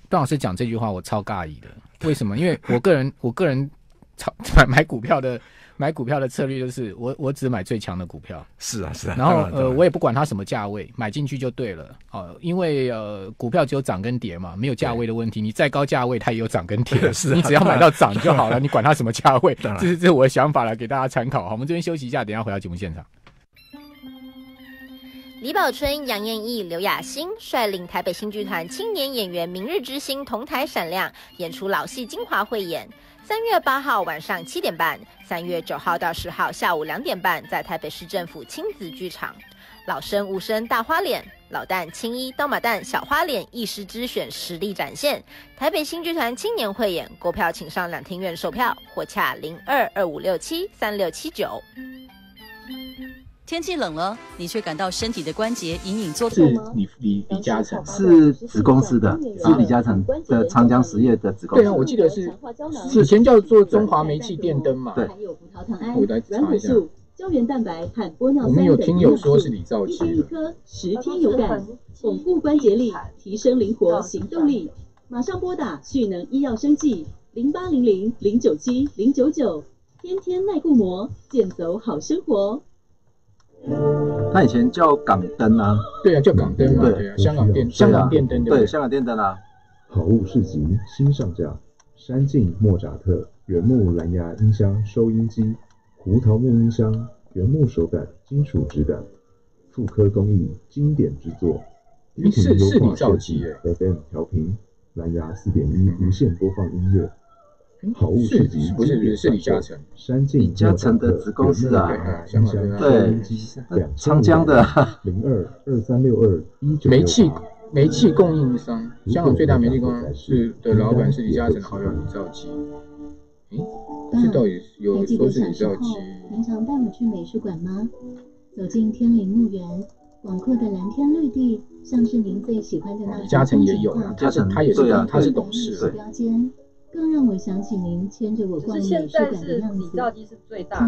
段老师讲这句话我超尬意的，为什么？因为我个人，我个人操买 买股票的买股票的策略就是，我我只买最强的股票。是啊，是啊。然后呃，我也不管它什么价位，买进去就对了。哦，因为呃，股票只有涨跟跌嘛，没有价位的问题。你再高价位，它也有涨跟跌。是你只要买到涨就好了，你管它什么价位。这是这是我的想法了，给大家参考。好，我们这边休息一下，等下回到节目现场。李宝春、杨燕翼、刘雅欣率领台北新剧团青年演员明日之星同台闪亮，演出老戏精华汇演。三月八号晚上七点半，三月九号到十号下午两点半，在台北市政府亲子剧场。老生、无生、大花脸、老旦、青衣、刀马旦、小花脸，一师之选，实力展现。台北新剧团青年汇演，购票请上两厅院售票或洽零二二五六七三六七九。天气冷了，你却感到身体的关节隐隐作痛吗？是李李李嘉诚，是子公司的，是李嘉诚的长江实业的子公司。对啊，我记得是此前叫做中华煤气电灯嘛。对。有葡萄糖胺、软骨素、胶原蛋白、和玻尿酸素。我们有听友说是李兆成一天一颗，十天有感，巩固关节力，提升灵活行动力。马上拨打旭能医药生技零八零零零九七零九九，天天耐固膜，健走好生活。他以前叫港灯啊，对啊，叫港灯啊，对啊，香港电香港电灯，对，香港电灯啊。好物市集新上架，山境莫扎特原木蓝牙音箱收音机，胡桃木音箱，原木手感，金属质感，复刻工艺，经典之作。音频优化升级，FM 调频，蓝牙4.1无线播放音乐。好物是李，不是不是李嘉诚。李嘉诚的子公司啊，对，长江的零二二三六二，煤气煤气供应商，香港最大煤气公司，的，老板是李嘉诚的好友李兆基。哎，知道有？还记得小时候，常带我去美术馆吗？走进天灵墓园，广阔的蓝天绿地，像是您最喜欢的那。李嘉诚也有啊，他是他也是他是董事。更让我想起您牵着我逛，是现在是李兆的。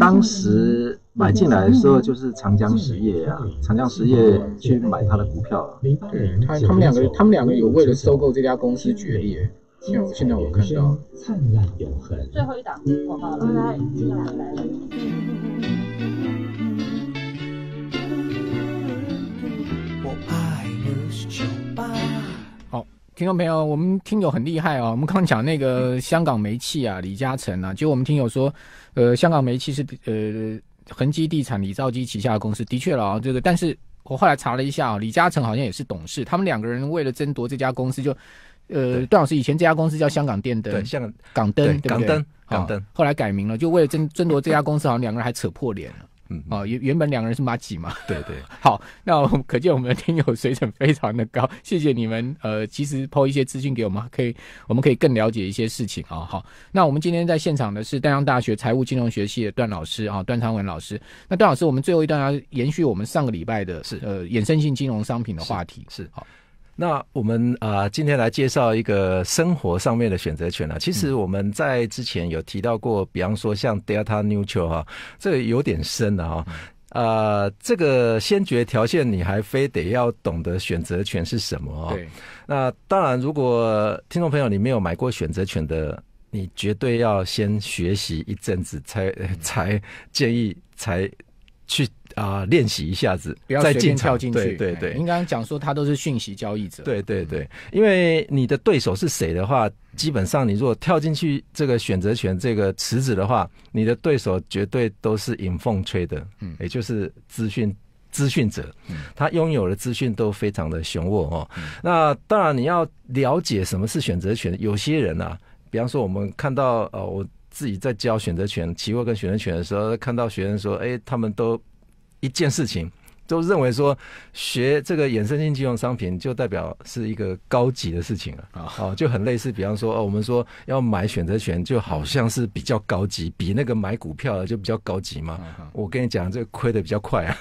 当时买进来的时候就是长江实业啊，长江实业去买他的股票。对，他他们两个他们两个有为了收购这家公司决裂。有，现在我看到。灿烂永恒。最后一档我报了。来来来。我爱的是酒吧。听众朋友，我们听友很厉害哦。我们刚刚讲那个香港煤气啊，李嘉诚啊，就我们听友说，呃，香港煤气是呃恒基地产李兆基旗下的公司，的确了啊。这个，但是我后来查了一下啊，李嘉诚好像也是董事。他们两个人为了争夺这家公司，就呃，段老师以前这家公司叫香港电灯，对，香港港灯，港灯，港灯，后来改名了。就为了争争夺这家公司，好像两个人还扯破脸了。嗯啊，原原本两个人是马几嘛？对对。好，那可见我们的听友水准非常的高，谢谢你们。呃，其实抛一些资讯给我们，可以，我们可以更了解一些事情啊。好，那我们今天在现场的是丹阳大学财务金融学系的段老师啊，段昌文老师。那段老师，我们最后一段要延续我们上个礼拜的，是呃衍生性金融商品的话题，是好。那我们啊，今天来介绍一个生活上面的选择权啊。其实我们在之前有提到过，比方说像 Delta Neutral 哈，这个有点深的哈。呃，这个先决条件你还非得要懂得选择权是什么哦。对。那当然，如果听众朋友你没有买过选择权的，你绝对要先学习一阵子才 才建议才去。啊，练习一下子，不要再进跳进去。对对对，您刚刚讲说他都是讯息交易者。对对对，因为你的对手是谁的话，基本上你如果跳进去这个选择权这个池子的话，你的对手绝对都是引凤吹的，嗯，也就是资讯资讯者，他拥有的资讯都非常的雄厚哦。那当然你要了解什么是选择权，有些人啊，比方说我们看到呃，我自己在教选择权期货跟选择权的时候，看到学生说，哎，他们都。一件事情。都认为说学这个衍生性金融商品就代表是一个高级的事情了啊，好就很类似，比方说哦，我们说要买选择权就好像是比较高级，比那个买股票就比较高级嘛。我跟你讲，这亏的比较快啊，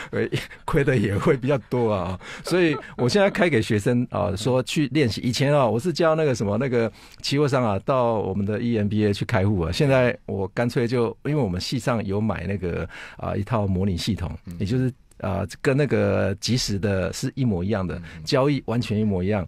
亏的也会比较多啊。所以我现在开给学生啊，说去练习。以前啊，我是教那个什么那个期货商啊，到我们的 EMBA 去开户啊。现在我干脆就因为我们系上有买那个啊一套模拟系统，也就是。啊，跟那个即时的是一模一样的交易，完全一模一样。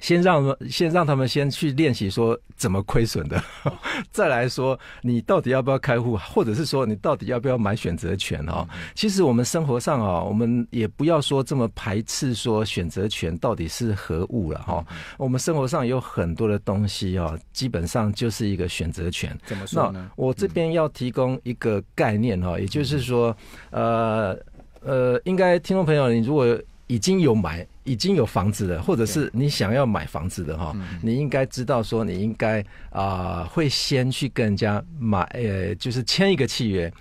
先让先让他们先去练习说怎么亏损的，再来说你到底要不要开户，或者是说你到底要不要买选择权哈，其实我们生活上啊，我们也不要说这么排斥说选择权到底是何物了哈。我们生活上有很多的东西哦，基本上就是一个选择权。怎么说呢？我这边要提供一个概念哈，也就是说，呃。呃，应该听众朋友，你如果已经有买已经有房子的，或者是你想要买房子的哈，你应该知道说你应该啊会先去跟人家买，呃，就是签一个契约。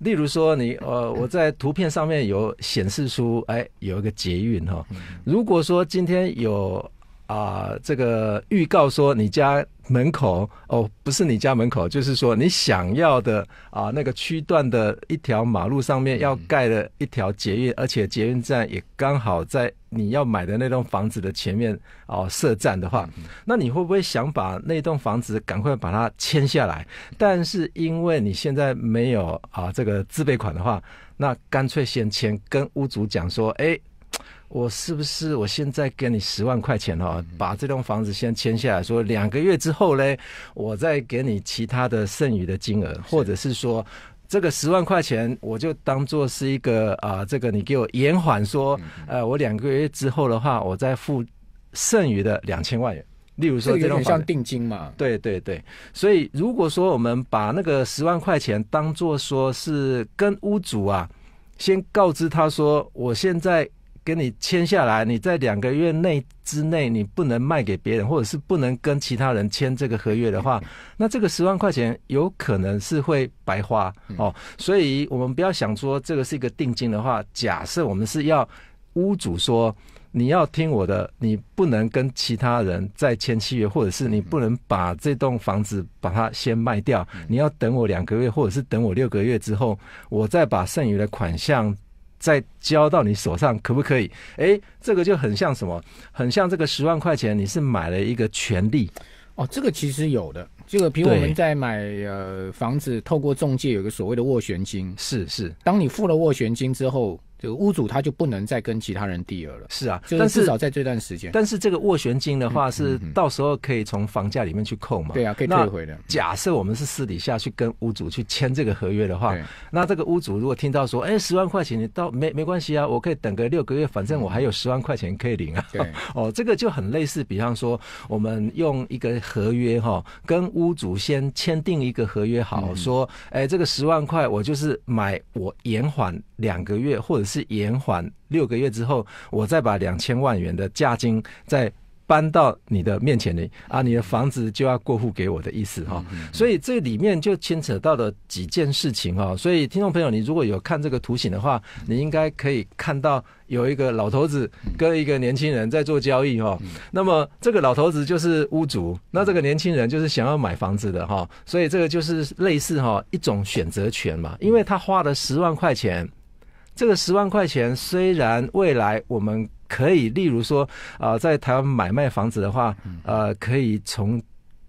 例如说你呃，我在图片上面有显示出，哎，有一个捷运哈。如果说今天有啊这个预告说你家。门口哦，不是你家门口，就是说你想要的啊，那个区段的一条马路上面要盖了一条捷运，而且捷运站也刚好在你要买的那栋房子的前面哦，设站的话，那你会不会想把那栋房子赶快把它签下来？但是因为你现在没有啊这个自备款的话，那干脆先签，跟屋主讲说，哎。我是不是我现在给你十万块钱哦，把这栋房子先签下来说，两个月之后嘞，我再给你其他的剩余的金额，或者是说这个十万块钱我就当做是一个啊，这个你给我延缓说，呃，我两个月之后的话，我再付剩余的两千万元。例如说，这种像定金嘛。对对对，所以如果说我们把那个十万块钱当做说是跟屋主啊，先告知他说，我现在。给你签下来，你在两个月内之内，你不能卖给别人，或者是不能跟其他人签这个合约的话，那这个十万块钱有可能是会白花哦。所以，我们不要想说这个是一个定金的话。假设我们是要屋主说，你要听我的，你不能跟其他人再签契约，或者是你不能把这栋房子把它先卖掉，你要等我两个月，或者是等我六个月之后，我再把剩余的款项。再交到你手上，可不可以？哎，这个就很像什么？很像这个十万块钱，你是买了一个权利哦。这个其实有的。这个，比我们在买呃房子，透过中介有个所谓的斡旋金，是是。当你付了斡旋金之后，这个屋主他就不能再跟其他人第二了。是啊，但至少在这段时间。但是这个斡旋金的话，是到时候可以从房价里面去扣嘛？对啊，可以退回的。假设我们是私底下去跟屋主去签这个合约的话，那这个屋主如果听到说，哎，十万块钱你到没没关系啊，我可以等个六个月，反正我还有十万块钱可以领啊。对，哦，这个就很类似，比方说我们用一个合约哈跟。屋主先签订一个合约，好说，哎，这个十万块我就是买，我延缓两个月，或者是延缓六个月之后，我再把两千万元的价金在。搬到你的面前呢？啊，你的房子就要过户给我的意思哈。所以这里面就牵扯到了几件事情哈。所以听众朋友，你如果有看这个图形的话，你应该可以看到有一个老头子跟一个年轻人在做交易哈。那么这个老头子就是屋主，那这个年轻人就是想要买房子的哈。所以这个就是类似哈一种选择权嘛，因为他花了十万块钱，这个十万块钱虽然未来我们。可以，例如说，啊，在台湾买卖房子的话，呃，可以从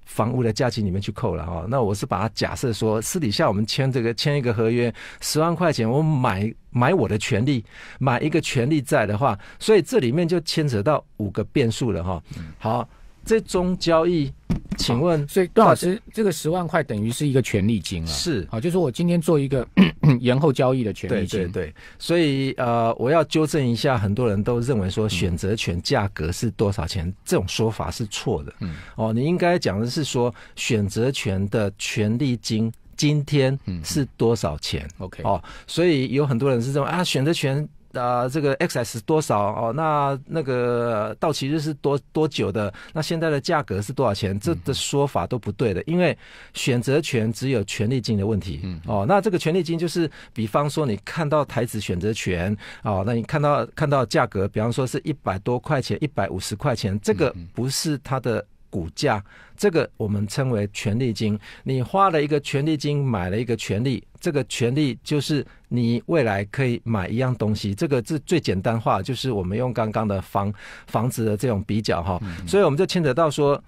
房屋的价钱里面去扣了哈。那我是把它假设说，私底下我们签这个签一个合约，十万块钱我买买我的权利，买一个权利在的话，所以这里面就牵扯到五个变数了哈。好。这宗交易，请问，所以段老师，这个十万块等于是一个权利金啊？是，好，就是我今天做一个 延后交易的权利金。对对对，所以呃，我要纠正一下，很多人都认为说选择权价格是多少钱，这种说法是错的。嗯，哦，你应该讲的是说选择权的权利金今天是多少钱？OK，哦，所以有很多人是这种啊，选择权。啊，这个 X S 多少哦？那那个到期日是多多久的？那现在的价格是多少钱？这的说法都不对的，因为选择权只有权利金的问题。嗯，哦，那这个权利金就是，比方说你看到台子选择权，哦，那你看到看到价格，比方说是一百多块钱，一百五十块钱，这个不是它的。股价，这个我们称为权利金。你花了一个权利金，买了一个权利。这个权利就是你未来可以买一样东西。这个是最简单化，就是我们用刚刚的房房子的这种比较哈。所以我们就牵扯到说，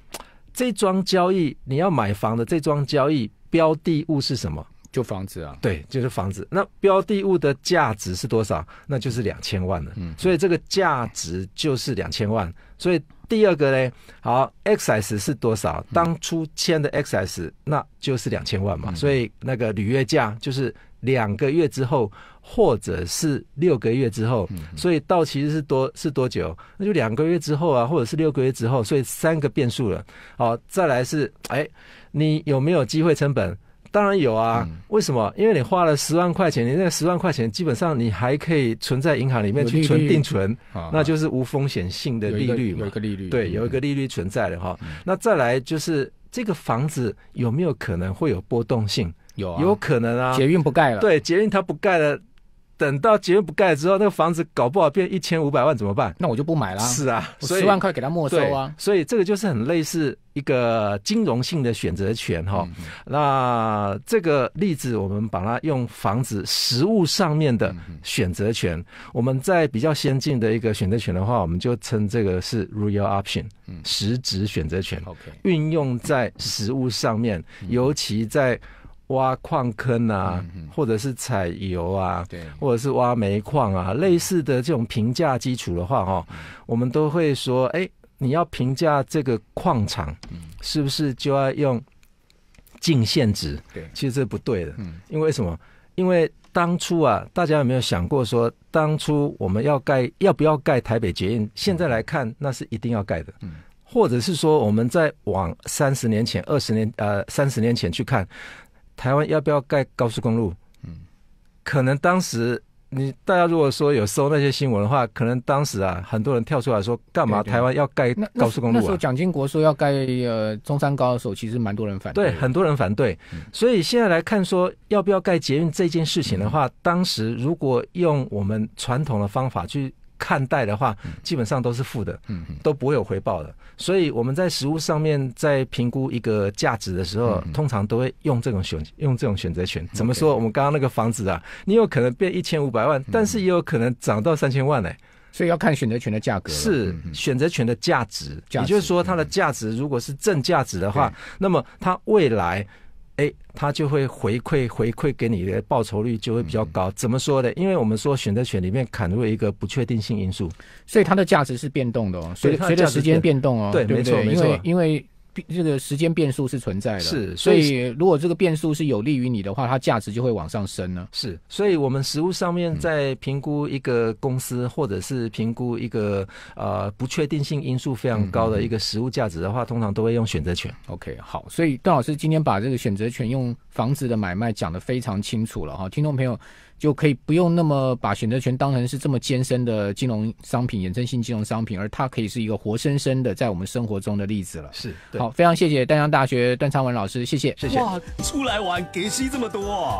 这桩交易你要买房的这桩交易标的物是什么？就房子啊。对，就是房子。那标的物的价值是多少？那就是两千万了。嗯，所以这个价值就是两千万。所以。第二个呢，好，XS 是多少？当初签的 XS，那就是两千万嘛，所以那个履约价就是两个月之后，或者是六个月之后，所以到期是多是多久？那就两个月之后啊，或者是六个月之后，所以三个变数了。好，再来是，哎，你有没有机会成本？当然有啊，为什么？因为你花了十万块钱，你那十万块钱基本上你还可以存在银行里面去存定存，那就是无风险性的利率嘛，有一个利率，对，有一个利率存在的哈。那再来就是这个房子有没有可能会有波动性？有，有可能啊。捷运不盖了，对，捷运它不盖了。等到结不盖之后，那个房子搞不好变一千五百万怎么办？那我就不买了。是啊，我十万块给他没收啊。所以这个就是很类似一个金融性的选择权哈。那这个例子我们把它用房子实物上面的选择权。我们在比较先进的一个选择权的话，我们就称这个是 r e a l option，实质选择权。运用在实物上面，尤其在。挖矿坑啊，或者是采油啊，对，或者是挖煤矿啊，类似的这种评价基础的话，哈，我们都会说，哎，你要评价这个矿场，是不是就要用净现值？对，其实这不对的，嗯，因为什么？因为当初啊，大家有没有想过说，当初我们要盖要不要盖台北捷运？现在来看，那是一定要盖的，嗯，或者是说，我们在往三十年前、二十年呃，三十年前去看。台湾要不要盖高速公路？嗯，可能当时你大家如果说有搜那些新闻的话，可能当时啊，很多人跳出来说干嘛台湾要盖高速公路啊？那时候蒋经国说要盖呃中山高的时候，其实蛮多人反对，对，很多人反对。所以现在来看说要不要盖捷运这件事情的话，当时如果用我们传统的方法去。看待的话，基本上都是负的，都不会有回报的。所以我们在实物上面在评估一个价值的时候，通常都会用这种选，用这种选择权。怎么说？我们刚刚那个房子啊，你有可能变一千五百万，但是也有可能涨到三千万呢。所以要看选择权的价格，是选择权的价值。也就是说，它的价值如果是正价值的话，那么它未来。哎，他就会回馈回馈给你的报酬率就会比较高。怎么说的？因为我们说选择权里面砍入一个不确定性因素，所以它的价值是变动的哦，随随着时间变动哦，对没错，因为因为。这个时间变数是存在的，是，所以如果这个变数是有利于你的话，它价值就会往上升呢。是，所以我们实物上面在评估一个公司，或者是评估一个呃不确定性因素非常高的一个实物价值的话，通常都会用选择权。OK，好，所以段老师今天把这个选择权用房子的买卖讲得非常清楚了哈，听众朋友。就可以不用那么把选择权当成是这么艰深的金融商品，衍生性金融商品，而它可以是一个活生生的在我们生活中的例子了。是，好，非常谢谢丹江大学段昌文老师，谢谢，谢谢。哇，出来玩给息这么多。